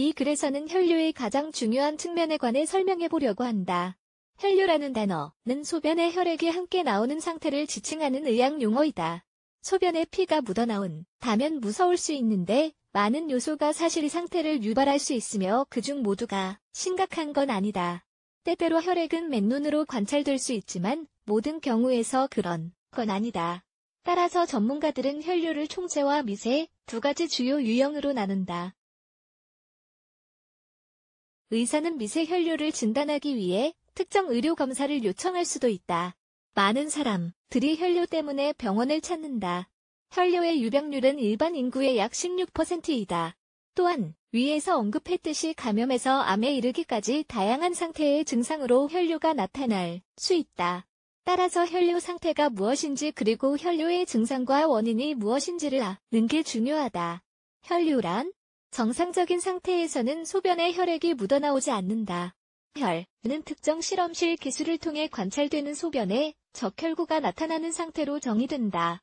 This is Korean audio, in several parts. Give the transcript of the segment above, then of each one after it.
이 글에서는 혈류의 가장 중요한 측면에 관해 설명해 보려고 한다. 혈류라는 단어는 소변의 혈액이 함께 나오는 상태를 지칭하는 의학 용어이다. 소변에 피가 묻어나온 다면 무서울 수 있는데 많은 요소가 사실 이 상태를 유발할 수 있으며 그중 모두가 심각한 건 아니다. 때때로 혈액은 맨눈으로 관찰될 수 있지만 모든 경우에서 그런 건 아니다. 따라서 전문가들은 혈류를 총체와 미세 두 가지 주요 유형으로 나눈다. 의사는 미세 혈류를 진단하기 위해 특정 의료 검사를 요청할 수도 있다. 많은 사람들이 혈류 때문에 병원을 찾는다. 혈류의 유병률은 일반 인구의 약 16%이다. 또한 위에서 언급했듯이 감염에서 암에 이르기까지 다양한 상태의 증상으로 혈류가 나타날 수 있다. 따라서 혈류 상태가 무엇인지 그리고 혈류의 증상과 원인이 무엇인지를 아는 게 중요하다. 혈류란 정상적인 상태에서는 소변에 혈액이 묻어나오지 않는다. 혈은 특정 실험실 기술을 통해 관찰되는 소변에 적혈구가 나타나는 상태로 정의된다.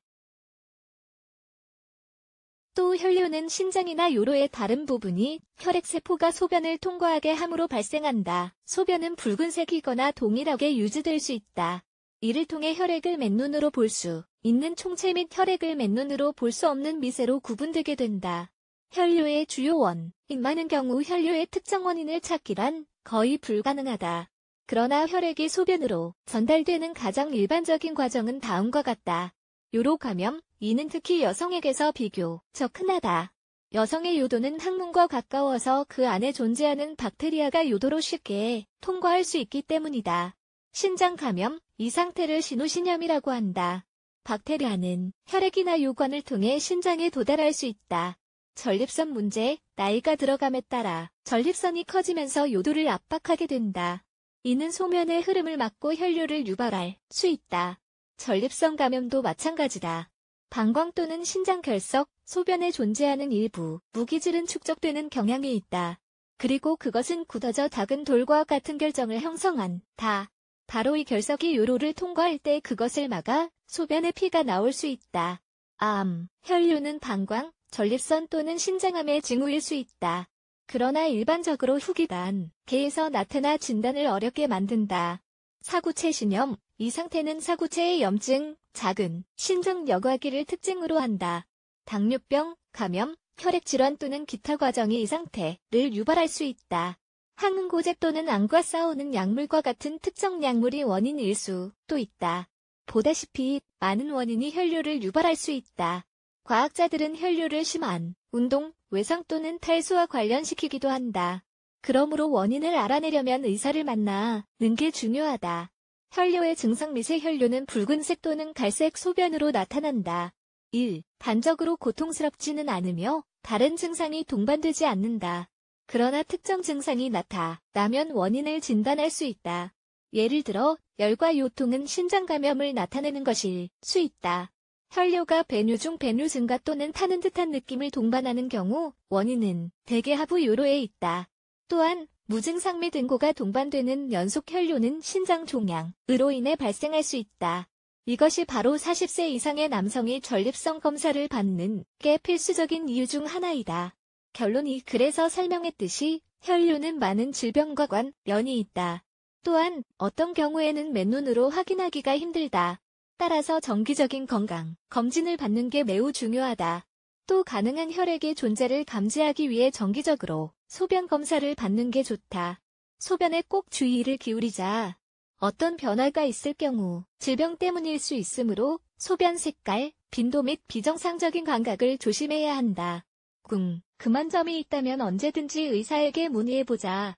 또혈류는 신장이나 요로의 다른 부분이 혈액세포가 소변을 통과하게 함으로 발생한다. 소변은 붉은색이거나 동일하게 유지될 수 있다. 이를 통해 혈액을 맨눈으로 볼 수 있는 총체 및 혈액을 맨눈으로 볼 수 없는 미세로 구분되게 된다. 혈류의 주요 원. 인 많은 경우 혈류의 특정 원인을 찾기란 거의 불가능하다. 그러나 혈액이 소변으로 전달되는 가장 일반적인 과정은 다음과 같다. 요로 감염, 이는 특히 여성에게서 비교적 흔하다. 여성의 요도는 항문과 가까워서 그 안에 존재하는 박테리아가 요도로 쉽게 통과할 수 있기 때문이다. 신장 감염, 이 상태를 신우신염이라고 한다. 박테리아는 혈액이나 요관을 통해 신장에 도달할 수 있다. 전립선 문제, 나이가 들어감에 따라 전립선이 커지면서 요도를 압박하게 된다. 이는 소면의 흐름을 막고 혈류를 유발할 수 있다. 전립선 감염도 마찬가지다. 방광 또는 신장 결석, 소변에 존재하는 일부 무기질은 축적되는 경향이 있다. 그리고 그것은 굳어져 닭은 돌과 같은 결정을 형성한다. 바로 이 결석이 요로를 통과할 때 그것을 막아 소변에 피가 나올 수 있다. 암, 혈류는 방광, 전립선 또는 신장암의 징후일 수 있다. 그러나 일반적으로 후기간, 개에서 나타나 진단을 어렵게 만든다. 사구체 신염, 이 상태는 사구체의 염증, 작은, 신장 여과기를 특징으로 한다. 당뇨병, 감염, 혈액질환 또는 기타 과정이 이 상태를 유발할 수 있다. 항응고제 또는 암과 싸우는 약물과 같은 특정 약물이 원인일 수도 있다. 보다시피 많은 원인이 혈류를 유발할 수 있다. 과학자들은 혈류를 심한 운동, 외상 또는 탈수와 관련시키기도 한다. 그러므로 원인을 알아내려면 의사를 만나 는게 중요하다. 혈류의 증상 미세 혈류는 붉은색 또는 갈색 소변으로 나타난다. 1. 단적으로 고통스럽지는 않으며 다른 증상이 동반되지 않는다. 그러나 특정 증상이 나타나면 원인을 진단할 수 있다. 예를 들어 열과 요통은 신장 감염을 나타내는 것일 수 있다. 혈뇨가 배뇨 중 배뇨 증가 또는 타는 듯한 느낌을 동반하는 경우 원인은 대개 하부 요로에 있다. 또한 무증상 및 응고가 동반되는 연속 혈뇨는 신장 종양으로 인해 발생할 수 있다. 이것이 바로 40세 이상의 남성이 전립성 검사를 받는 게 필수적인 이유 중 하나이다. 결론이 그래서 설명했듯이 혈뇨는 많은 질병과 관련이 있다. 또한 어떤 경우에는 맨눈으로 확인하기가 힘들다. 따라서 정기적인 건강 검진을 받는 게 매우 중요하다. 또 가능한 혈액의 존재를 감지하기 위해 정기적으로 소변 검사를 받는 게 좋다. 소변에 꼭 주의를 기울이자. 어떤 변화가 있을 경우 질병 때문일 수 있으므로 소변 색깔, 빈도 및 비정상적인 감각을 조심해야 한다. 궁, 그만 점이 있다면 언제든지 의사에게 문의해보자.